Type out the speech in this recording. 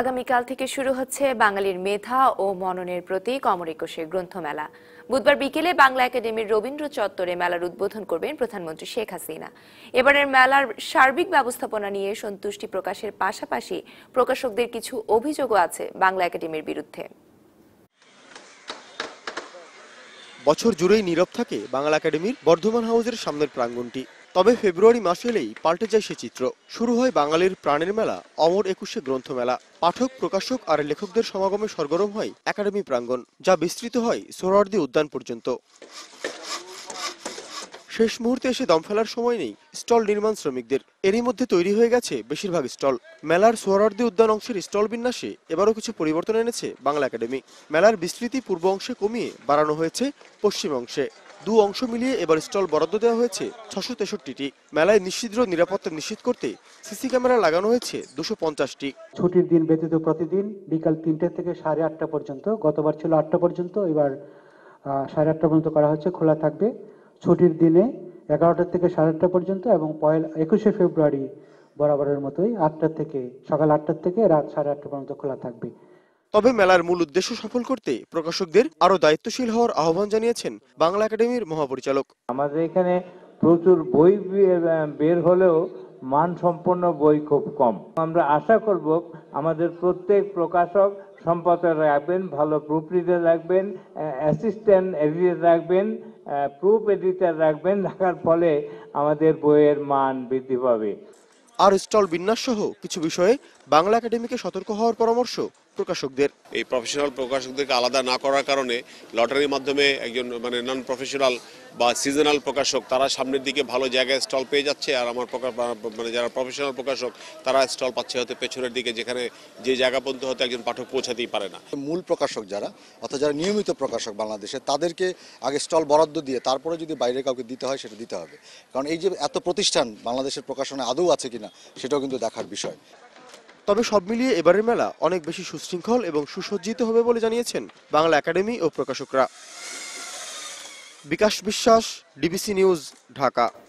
আগামীকাল থেকে শুরু হচ্ছে বাঙালির মেধা ও মননের প্রতি অমরিক কোষের গ্রন্থমেলা বুধবার বিকেলে বাংলা একাডেমির রবীন্দ্র চত্বরে মেলার উদ্বোধন করবেন প্রধানমন্ত্রী শেখ হাসিনা এবারের মেলার সার্বিক ব্যবস্থাপনা নিয়ে সন্তুষ্টি প্রকাশের পাশাপাশি প্রকাশকদের কিছু অভিযোগও আছে বাংলা একাডেমির বিরুদ্ধে বছর জুড়েই নীরব থাকে বাংলা একাডেমির বর্ধমান হাউসের সামনের প্রাঙ্গনটি তবে ফেব্রুয়ারি মাস এলেই পাল্টে যায় সে চিত্র শুরু হয় বাঙালির প্রাণের মেলা অমর একুশে গ্রন্থমেলা পাঠক প্রকাশক আর লেখকদের সমাগমে সরগরম হয় একাডেমি প্রাঙ্গণ যা বিস্তৃত হয় সোরার্দি উদ্যান পর্যন্ত শেষ মুহূর্তে এসে দম ফেলার সময় নেই স্টল নির্মাণ শ্রমিকদের এরই মধ্যে তৈরি হয়ে গেছে বেশিরভাগ স্টল মেলার সোহরার্দি উদ্যান অংশের স্টল বিন্যাসে এবারও কিছু পরিবর্তন এনেছে বাংলা একাডেমি মেলার বিস্তৃতি পূর্ব অংশে কমিয়ে বাড়ানো হয়েছে পশ্চিম অংশে দু অংশ মিলিয়ে এবার স্টল বরাদ্দ দেওয়া হয়েছে ছশো তেষট্টিটি মেলায় নিশ্চিদ্র নিরাপত্তা নিশ্চিত করতে সিসি ক্যামেরা লাগানো হয়েছে দুশো পঞ্চাশটি ছুটির দিন ব্যতীত প্রতিদিন বিকাল তিনটে থেকে সাড়ে আটটা পর্যন্ত গতবার ছিল আটটা পর্যন্ত এবার সাড়ে আটটা পর্যন্ত করা হচ্ছে খোলা থাকবে ছুটির দিনে এগারোটা থেকে সাড়ে আটটা পর্যন্ত এবং পয়লা একুশে ফেব্রুয়ারি বরাবরের মতোই আটটা থেকে সকাল আটটা থেকে রাত সাড়ে আটটা পর্যন্ত খোলা থাকবে তবে মেলার মূল উদ্দেশ্য সফল করতে প্রকাশকদের আরও দায়িত্বশীল হওয়ার আহ্বান জানিয়েছেন বাংলা একাডেমির মহাপরিচালক আমাদের এখানে প্রচুর বই বের হলেও মানসম্পন্ন বই খুব কম আমরা আশা করব আমাদের প্রত্যেক প্রকাশক সম্পাদক রাখবেন ভালো প্রুফ রিডার রাখবেন অ্যাসিস্ট্যান্ট এডিটার রাখবেন প্রুফ এডিটর রাখবেন রাখার ফলে আমাদের বইয়ের মান বৃদ্ধি পাবে আর স্টল বিন্যাস সহ কিছু বিষয়ে বাংলা একাডেমিকে সতর্ক হওয়ার পরামর্শ প্রকাশকদের এই প্রফেশনাল প্রকাশকদেরকে আলাদা না করার কারণে লটারির মাধ্যমে একজন মানে নন প্রফেশনাল বা সিজনাল প্রকাশক তারা সামনের দিকে ভালো জায়গায় স্টল পেয়ে যাচ্ছে আর আমার মানে যারা প্রফেশনাল প্রকাশক তারা স্টল পাচ্ছে হয়তো পেছনের দিকে যেখানে যে জায়গা পর্যন্ত হয়তো একজন পাঠক পৌঁছাতেই পারে না মূল প্রকাশক যারা অর্থাৎ যারা নিয়মিত প্রকাশক বাংলাদেশে তাদেরকে আগে স্টল বরাদ্দ দিয়ে তারপরে যদি বাইরে কাউকে দিতে হয় সেটা দিতে হবে কারণ এই যে এত প্রতিষ্ঠান বাংলাদেশের প্রকাশনে আদৌ আছে কিনা সেটাও কিন্তু দেখার বিষয় তবে সব মিলিয়ে এবারের মেলা অনেক বেশি সুশৃঙ্খল এবং সুসজ্জিত হবে বলে জানিয়েছেন বাংলা একাডেমি ও প্রকাশকরা বিকাশ বিশ্বাস ডিবিসি নিউজ ঢাকা